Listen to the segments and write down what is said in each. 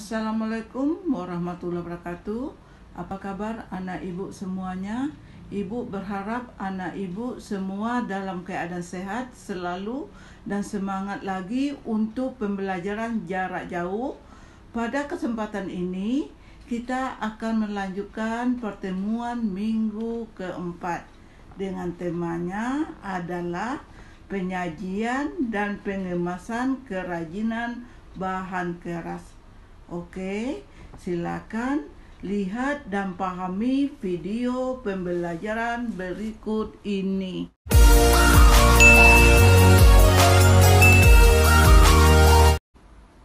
Assalamualaikum warahmatullahi wabarakatuh. Apa kabar anak ibu semuanya? Ibu berharap anak ibu semua dalam keadaan sehat selalu dan semangat lagi untuk pembelajaran jarak jauh. Pada kesempatan ini, kita akan melanjutkan pertemuan minggu keempat dengan temanya adalah penyajian dan pengemasan kerajinan bahan keras Oke, silakan lihat dan pahami video pembelajaran berikut ini.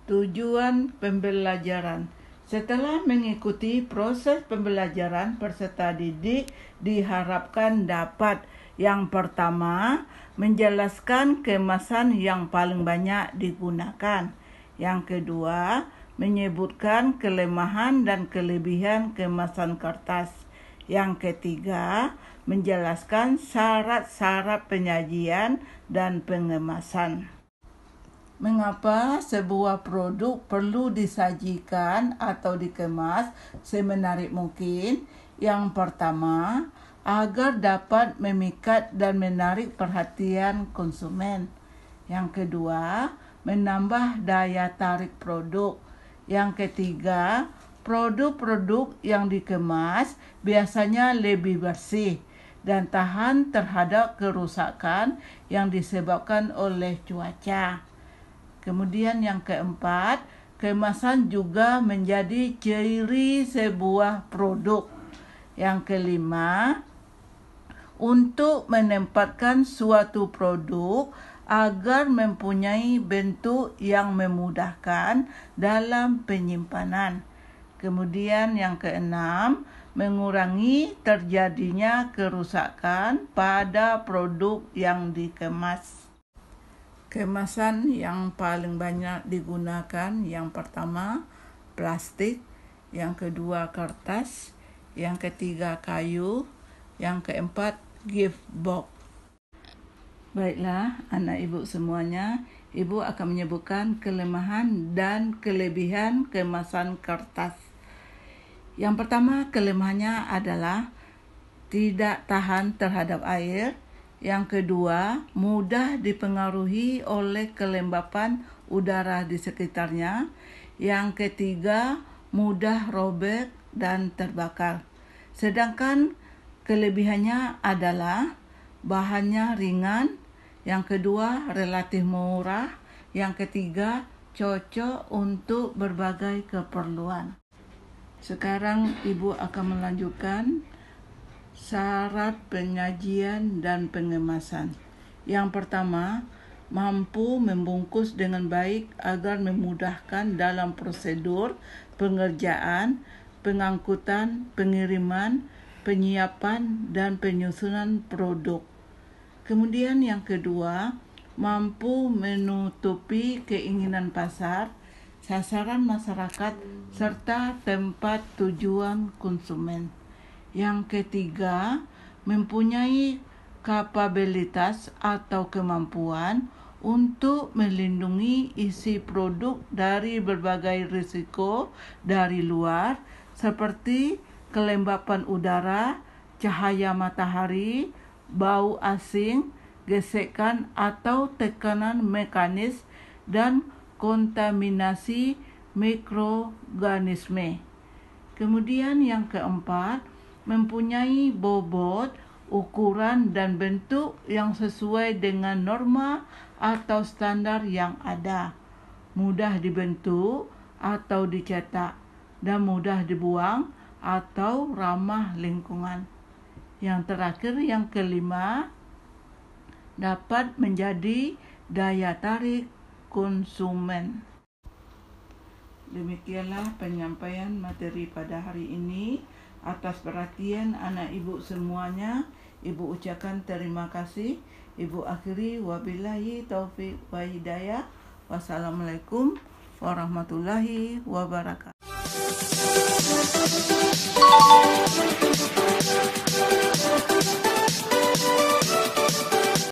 Tujuan pembelajaran setelah mengikuti proses pembelajaran peserta didik diharapkan dapat yang pertama menjelaskan kemasan yang paling banyak digunakan. Yang kedua, menyebutkan kelemahan dan kelebihan kemasan kertas. Yang ketiga, menjelaskan syarat-syarat penyajian dan pengemasan. Mengapa sebuah produk perlu disajikan atau dikemas semenarik mungkin? Yang pertama, agar dapat memikat dan menarik perhatian konsumen. Yang kedua, menambah daya tarik produk. Yang ketiga, produk-produk yang dikemas biasanya lebih bersih dan tahan terhadap kerusakan yang disebabkan oleh cuaca. Kemudian yang keempat, kemasan juga menjadi ciri sebuah produk. Yang kelima, untuk menempatkan suatu produk agar mempunyai bentuk yang memudahkan dalam penyimpanan. Kemudian yang keenam, mengurangi terjadinya kerusakan pada produk yang dikemas. Kemasan yang paling banyak digunakan yang pertama plastik, yang kedua kertas, yang ketiga kayu, yang keempat gift box. Baiklah, anak ibu semuanya, ibu akan menyebutkan kelemahan dan kelebihan kemasan kertas. Yang pertama, kelemahannya adalah tidak tahan terhadap air. Yang kedua, mudah dipengaruhi oleh kelembapan udara di sekitarnya. Yang ketiga, mudah robek dan terbakar. Sedangkan kelebihannya adalah bahannya ringan, yang kedua, relatif murah. Yang ketiga, cocok untuk berbagai keperluan. Sekarang Ibu akan melanjutkan syarat penyajian dan pengemasan. Yang pertama, mampu membungkus dengan baik agar memudahkan dalam prosedur pengerjaan, pengangkutan, pengiriman, penyiapan, dan penyusunan produk. Kemudian yang kedua, mampu menutupi keinginan pasar, sasaran masyarakat, serta tempat tujuan konsumen. Yang ketiga, mempunyai kapabilitas atau kemampuan untuk melindungi isi produk dari berbagai risiko dari luar seperti kelembapan udara, cahaya matahari, bau asing, gesekan atau tekanan mekanis dan kontaminasi mikroorganisme. Kemudian yang keempat, mempunyai bobot, ukuran dan bentuk yang sesuai dengan norma atau standar yang ada. Mudah dibentuk atau dicetak dan mudah dibuang atau ramah lingkungan. Yang terakhir, yang kelima, dapat menjadi daya tarik konsumen. Demikianlah penyampaian materi pada hari ini. Atas perhatian anak ibu semuanya, ibu ucapkan terima kasih. Ibu akhiri wabillahi taufik wa hidayah. Wassalamualaikum warahmatullahi wabarakatuh.